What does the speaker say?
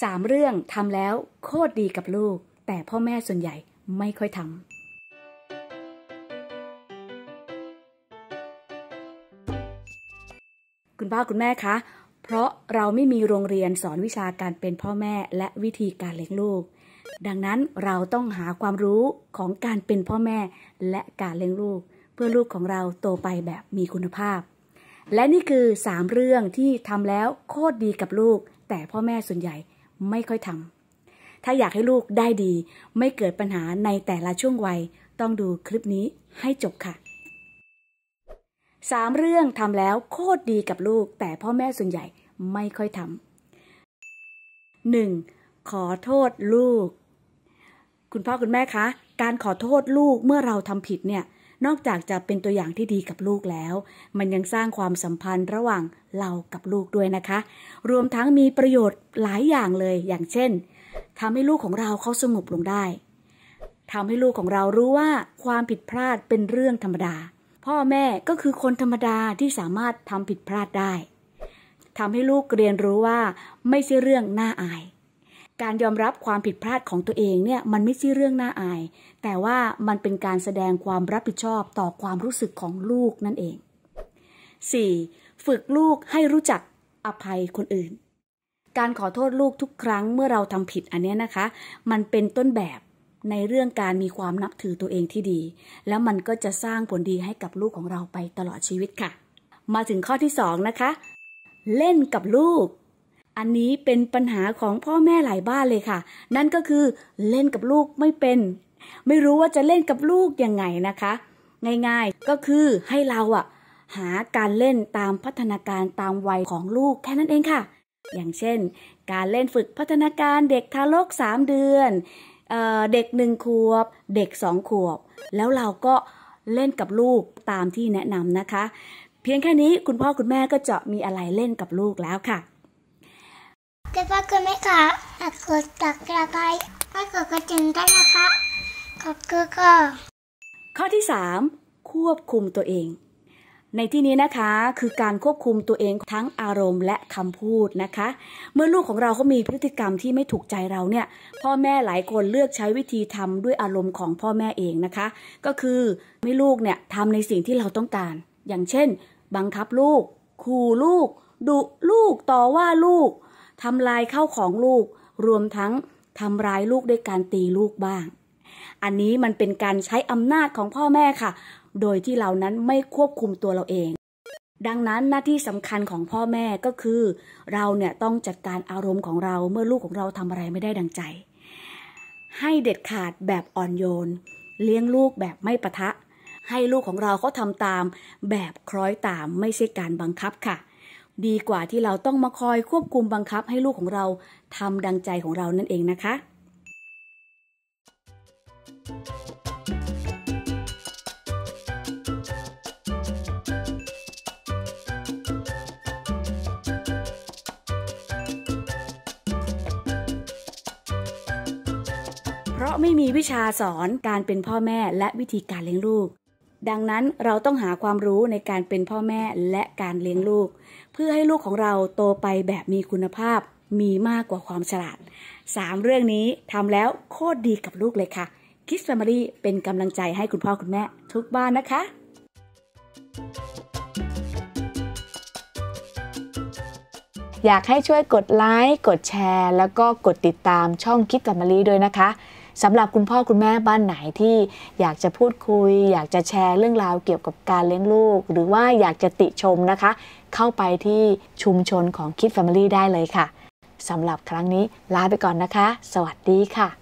สามเรื่องทำแล้วโคตรดีกับลูกแต่พ่อแม่ส่วนใหญ่ไม่ค่อยทำคุณพ่อคุณแม่คะเพราะเราไม่มีโรงเรียนสอนวิชาการเป็นพ่อแม่ และวิธีการเลี้ยงลูก ดังนั้นเราต้องหาความรู้ของการเป็นพ่อแม่และการเลี้ยงลูก เพื่อลูกของเราโตไปแบบมีคุณภาพ และนี่คือ3เรื่องที่ทำแล้วโคตรดีกับลูก แต่พ่อแม่ส่วนใหญ่ไม่ค่อยทำ ถ้าอยากให้ลูกได้ดีไม่เกิดปัญหาในแต่ละช่วงวัยต้องดูคลิปนี้ให้จบค่ะสามเรื่องทำแล้วโคตรดีกับลูก แต่พ่อแม่ส่วนใหญ่ไม่ค่อยทำหนึ่งขอโทษลูก คุณพ่อ คุณแม่คะ การขอโทษลูกเมื่อเราทำผิดเนี่ยนอกจากจะเป็นตัวอย่างที่ดีกับลูกแล้ว มันยังสร้างความสัมพันธ์ระหว่างเรากับลูกด้วยนะคะ รวมทั้งมีประโยชน์หลายอย่างเลย อย่างเช่น ทำให้ลูกของเราเขาสงบลงได้ ทำให้ลูกของเรารู้ว่าความผิดพลาดเป็นเรื่องธรรมดา พ่อแม่ก็คือคนธรรมดาที่สามารถทำผิดพลาดได้ทำให้ลูกเรียนรู้ว่าไม่ใช่เรื่องน่าอายการยอมรับความผิดพลาดของตัวเองเนี่ยมันไม่ใช่เรื่องน่าอาย แต่ว่ามันเป็นการแสดงความรับผิดชอบต่อความรู้สึกของลูกนั่นเอง 4. ฝึกลูกให้รู้จักอภัยคนอื่น การขอโทษลูกทุกครั้งเมื่อเราทำผิดอันนี้นะคะ มันเป็นต้นแบบในเรื่องการมีความนับถือตัวเองที่ดี แล้วมันก็จะสร้างผลดีให้กับลูกของเราไปตลอดชีวิตค่ะ มาถึงข้อที่2นะคะเล่นกับลูกอันนี้เป็นปัญหาของพ่อแม่หลายบ้านเลยค่ะ นั่นก็คือเล่นกับลูกไม่เป็น ไม่รู้ว่าจะเล่นกับลูกยังไงนะคะ ง่ายๆก็คือให้เราอะหาการเล่นตามพัฒนาการตามวัยของลูกแค่นั้นเองค่ะ อย่างเช่น การเล่นฝึกพัฒนาการเด็กทารก3 เดือนเอเด็กหนึ่งขวบ เด็กสองขวบ แล้วเราก็เล่นกับลูกตามที่แนะนำนะคะ เพียงแค่นี้คุณพ่อคุณแม่ก็จะมีอะไรเล่นกับลูกแล้วค่ะจะพักกันไหมคะกดตักระไาใก้กดกระจึงได้นะคะขอบคุณค่ะข้อที่3ควบคุมตัวเอง ในที่นี้นะคะคือการควบคุมตัวเองทั้งอารมณ์และคำพูดนะคะ เมื่อลูกของเราเขามีพฤติกรรมที่ไม่ถูกใจเราเนี่ย พ่อแม่หลายคนเลือกใช้วิธีทำด้วยอารมณ์ของพ่อแม่เองนะคะ ก็คือไม่ลูกเนี่ยทำในสิ่งที่เราต้องการ อย่างเช่น บังคับลูกขู่ลูก ดุลูกต่อว่าลูกทำลายเข้าของลูกรวมทั้งทำร้ายลูกด้วยการตีลูกบ้าง อันนี้มันเป็นการใช้อำนาจของพ่อแม่ค่ะ โดยที่เรานั้นไม่ควบคุมตัวเราเอง ดังนั้นหน้าที่สำคัญของพ่อแม่ก็คือ เราเนี่ยต้องจัดการอารมณ์ของเราเมื่อลูกของเราทำอะไรไม่ได้ดังใจ ให้เด็ดขาดแบบอ่อนโยน เลี้ยงลูกแบบไม่ปะทะ ให้ลูกของเราเขาทำตามแบบคล้อยตามไม่ใช่การบังคับค่ะดีกว่าที่เราต้องมาคอยควบคุมบังคับให้ลูกของเราทำดังใจของเรานั่นเองนะคะ เพราะไม่มีวิชาสอน การเป็นพ่อแม่และวิธีการเลี้ยงลูกดังนั้นเราต้องหาความรู้ในการเป็นพ่อแม่และการเลี้ยงลูก เพื่อให้ลูกของเราโตไปแบบมีคุณภาพมีมากกว่าความฉลาด 3 เรื่องนี้ทำแล้วโคตรดีกับลูกเลยค่ะคิสแฟมิลี่เป็นกำลังใจให้คุณพ่อ คุณแม่ทุกบ้านนะคะ อยากให้ช่วยกดไลค์ กดแชร์ แล้วก็กดติดตามช่องคิดแฟมิลี่ด้วยนะคะสำหรับคุณพ่อ คุณแม่บ้านไหนที่อยากจะพูดคุย อยากจะแชร์เรื่องราวเกี่ยวกับการเลี้ยงลูก หรือว่าอยากจะติชมนะคะ เข้าไปที่ชุมชนของคิดแฟมิลี่ได้เลยค่ะ สำหรับครั้งนี้ลาไปก่อนนะคะ สวัสดีค่ะ